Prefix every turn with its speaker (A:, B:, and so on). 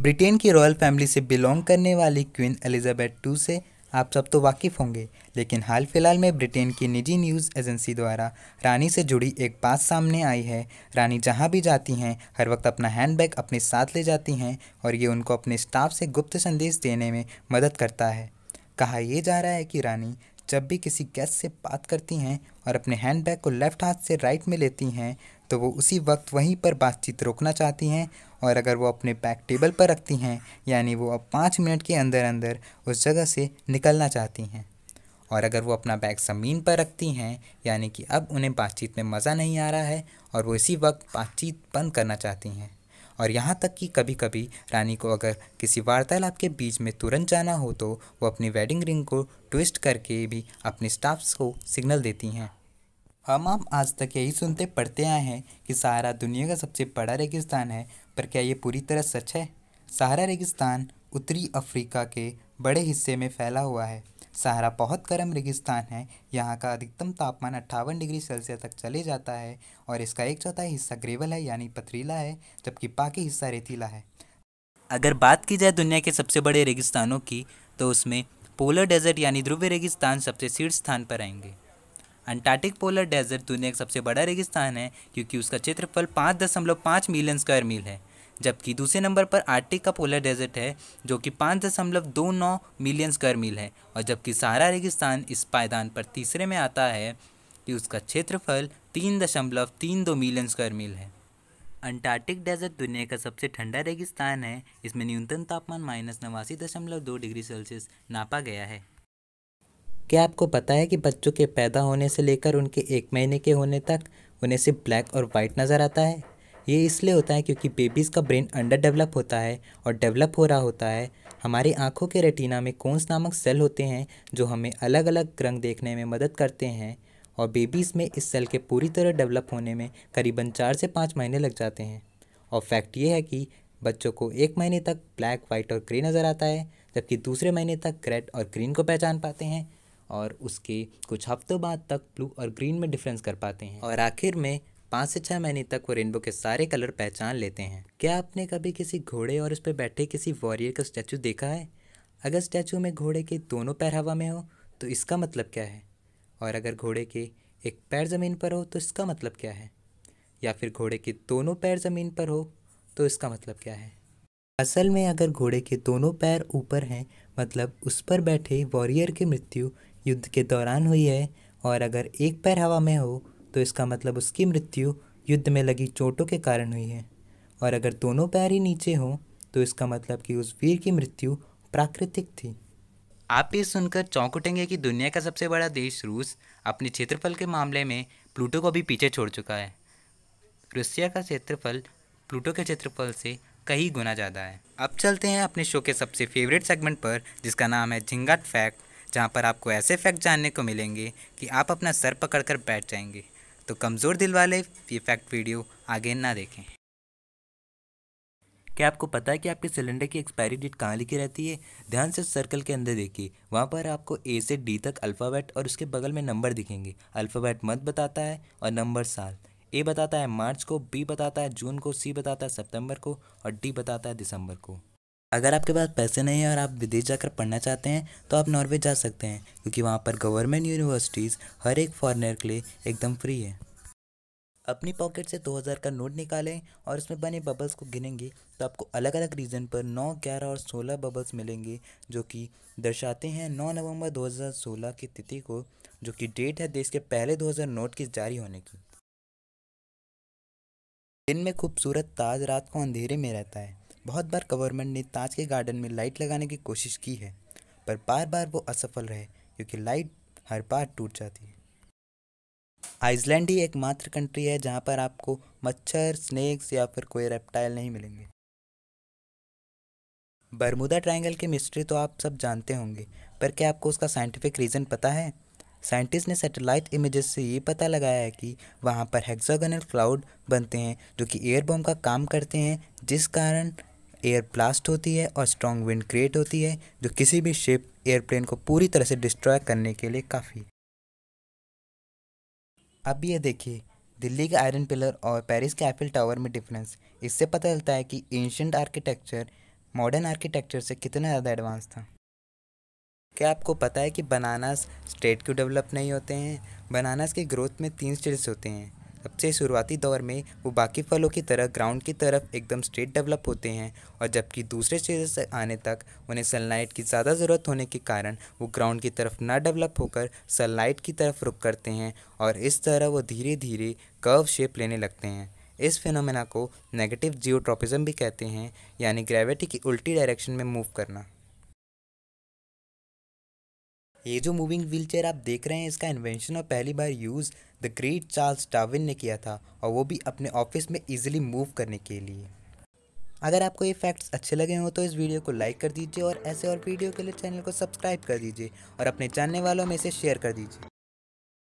A: Britain की royal family से belong करने वाली क्वीन एलिजाबेथ टू से आप सब तो वाकिफ़ होंगे लेकिन हाल फिलहाल में ब्रिटेन की निजी न्यूज़ एजेंसी द्वारा रानी से जुड़ी एक बात सामने आई है रानी जहां भी जाती हैं हर वक्त अपना हैंडबैग अपने साथ ले जाती हैं और ये उनको अपने स्टाफ से गुप्त संदेश देने में मदद करता है कहा यह जा रहा है कि रानी जब भी किसी गेस्ट से बात करती हैं और अपने हैंडबैग को लेफ़्ट हाथ से राइट में लेती हैं तो वो उसी वक्त वहीं पर बातचीत रोकना चाहती हैं और अगर वो अपने पैक टेबल पर रखती हैं यानी वो अब पाँच मिनट के अंदर अंदर उस जगह से निकलना चाहती हैं और अगर वो अपना बैग ज़मीन पर रखती हैं यानी कि अब उन्हें बातचीत में मज़ा नहीं आ रहा है और वो इसी वक्त बातचीत बंद करना चाहती हैं और यहाँ तक कि कभी कभी रानी को अगर किसी वार्तालाप के बीच में तुरंत जाना हो तो वो अपनी वेडिंग रिंग को ट्विस्ट करके भी अपने स्टाफ्स को सिग्नल देती हैं हम आप आज तक यही सुनते पढ़ते आए हैं कि सारा दुनिया का सबसे बड़ा रेगिस्तान है पर क्या ये पूरी तरह सच है सहारा रेगिस्तान उत्तरी अफ्रीका के बड़े हिस्से में फैला हुआ है सहारा बहुत गर्म रेगिस्तान है यहाँ का अधिकतम तापमान अट्ठावन डिग्री सेल्सियस तक चले जाता है और इसका एक चौथाई हिस्सा ग्रेवल है यानी पथरीला है जबकि बाकी हिस्सा रेतीला है अगर बात की जाए दुनिया के सबसे बड़े रेगिस्तानों की तो उसमें पोलर डेजर्ट यानी ध्रुव रेगिस्तान सबसे शीर्ष स्थान पर आएंगे अंटार्कटिक पोलर डेजर्ट दुनिया का सबसे बड़ा रेगिस्तान है क्योंकि उसका क्षेत्रफल पाँच दशमलव पाँच मिलियन स्क्वायर मील है जबकि दूसरे नंबर पर आर्टिक का पोलर डेजर्ट है जो कि पाँच दशमलव दो नौ मिलियन स्क्वायर मील है और जबकि सहारा रेगिस्तान इस पायदान पर तीसरे में आता है कि उसका क्षेत्रफल तीन दशमलव तीन दो मिलियन स्क्वायर मील है अंटार्कटिक डेजर्ट दुनिया का सबसे ठंडा रेगिस्तान है इसमें न्यूनतम तापमान माइनस नवासी दशमलव दो डिग्री सेल्सियस नापा गया है क्या आपको पता है कि बच्चों के पैदा होने से लेकर उनके एक महीने के होने तक उन्हें सिर्फ ब्लैक और वाइट नज़र आता है ये इसलिए होता है क्योंकि बेबीज़ का ब्रेन अंडर डेवलप होता है और डेवलप हो रहा होता है हमारी आँखों के रेटिना में कौनस नामक सेल होते हैं जो हमें अलग अलग रंग देखने में मदद करते हैं और बेबीज़ में इस सेल के पूरी तरह डेवलप होने में करीबन चार से पाँच महीने लग जाते हैं और फैक्ट ये है कि बच्चों को एक महीने तक ब्लैक वाइट और ग्रे नज़र आता है जबकि दूसरे महीने तक रेड और ग्रीन को पहचान पाते हैं और उसके कुछ हफ्तों बाद तक ब्लू और ग्रीन में डिफरेंस कर पाते हैं और आखिर में पाँच से छः महीने तक वो रेनबो के सारे कलर पहचान लेते हैं क्या आपने कभी किसी घोड़े और उस पर बैठे किसी वॉरियर का स्टैचू देखा है अगर स्टैचू में घोड़े के दोनों पैर हवा में हो तो इसका मतलब क्या है और अगर घोड़े के एक पैर ज़मीन पर हो तो इसका मतलब क्या है या फिर घोड़े के दोनों पैर ज़मीन पर हो तो इसका मतलब क्या है असल में अगर घोड़े के दोनों पैर ऊपर हैं मतलब उस पर बैठे वॉरियर की मृत्यु युद्ध के दौरान हुई है और अगर एक पैर हवा में हो तो इसका मतलब उसकी मृत्यु युद्ध में लगी चोटों के कारण हुई है और अगर दोनों पैर ही नीचे हों तो इसका मतलब कि उस वीर की मृत्यु प्राकृतिक थी आप ये सुनकर चौंक उठेंगे कि दुनिया का सबसे बड़ा देश रूस अपने क्षेत्रफल के मामले में प्लूटो को भी पीछे छोड़ चुका है रूसिया का क्षेत्रफल प्लूटो के क्षेत्रफल से कई गुना ज़्यादा है अब चलते हैं अपने शो के सबसे फेवरेट सेगमेंट पर जिसका नाम है झिंगाट फैक्ट जहाँ पर आपको ऐसे फैक्ट जानने को मिलेंगे कि आप अपना सर पकड़कर बैठ जाएंगे तो कमज़ोर दिल वाले ये फैक्ट वीडियो आगे ना देखें क्या आपको पता है कि आपके सिलेंडर की एक्सपायरी डेट कहाँ लिखी रहती है ध्यान से सर्कल के अंदर देखिए वहाँ पर आपको ए से डी तक अल्फ़ाबेट और उसके बगल में नंबर दिखेंगे अल्फ़ाबेट मत बताता है और नंबर साल ए बताता है मार्च को बी बताता है जून को सी बताता है सितंबर को और डी बताता है दिसंबर को अगर आपके पास पैसे नहीं हैं और आप विदेश जाकर पढ़ना चाहते हैं तो आप नॉर्वे जा सकते हैं क्योंकि वहाँ पर गवर्नमेंट यूनिवर्सिटीज़ हर एक फॉरनर के लिए एकदम फ्री है अपनी पॉकेट से 2000 का नोट निकालें और उसमें बने बबल्स को गिनेंगे तो आपको अलग अलग रीजन पर 9, 11 और 16 बबल्स मिलेंगे जो कि दर्शाते हैं 9 नवंबर 2016 की तिथि को जो कि डेट है देश के पहले 2000 नोट के जारी होने की दिन में खूबसूरत ताज रात को अंधेरे में रहता है बहुत बार गवर्नमेंट ने ताज के गार्डन में लाइट लगाने की कोशिश की है पर बार बार वो असफल रहे क्योंकि लाइट हर बार टूट जाती है आइसलैंड ही एकमात्र कंट्री है जहाँ पर आपको मच्छर स्नेक्स या फिर कोई रेप्टाइल नहीं मिलेंगे बरमुदा ट्रायंगल की मिस्ट्री तो आप सब जानते होंगे पर क्या आपको उसका साइंटिफिक रीज़न पता है साइंटिस्ट ने सैटेलाइट इमेजेस से ये पता लगाया है कि वहाँ पर हेक्सागोनल क्लाउड बनते हैं जो कि एयर का काम करते हैं जिस कारण एयर ब्लास्ट होती है और स्ट्रॉन्ग विंड क्रिएट होती है जो किसी भी शिप एयरप्लेन को पूरी तरह से डिस्ट्रॉय करने के लिए काफ़ी अब ये देखिए दिल्ली के आयरन पिलर और पेरिस के एफिल टावर में डिफरेंस इससे पता चलता है कि एंशंट आर्किटेक्चर मॉडर्न आर्किटेक्चर से कितना ज़्यादा एडवांस था क्या आपको पता है कि बनानास स्टेट क्यों डेवलप नहीं होते हैं बनानास के ग्रोथ में तीन स्टेजेस होते हैं सबसे शुरुआती दौर में वो बाकी फलों की तरह ग्राउंड की तरफ एकदम स्ट्रेट डेवलप होते हैं और जबकि दूसरे स्टेज आने तक उन्हें सनलाइट की ज़्यादा ज़रूरत होने के कारण वो ग्राउंड की तरफ ना डेवलप होकर सनलाइट की तरफ रुक करते हैं और इस तरह वो धीरे धीरे कर्व शेप लेने लगते हैं इस फिनोमेना को नेगेटिव जियोट्रॉपिज़म भी कहते हैं यानी ग्रेविटी की उल्टी डायरेक्शन में मूव करना ये जो मूविंग व्हील आप देख रहे हैं इसका इन्वेंशन और पहली बार use the great Charles Darwin ने किया था और वो भी अपने ऑफिस में इजीली मूव करने के लिए अगर आपको ये फैक्ट्स अच्छे लगे हों तो इस वीडियो को लाइक कर दीजिए और ऐसे और वीडियो के लिए चैनल को सब्सक्राइब कर दीजिए और अपने जानने वालों में इसे शेयर कर दीजिए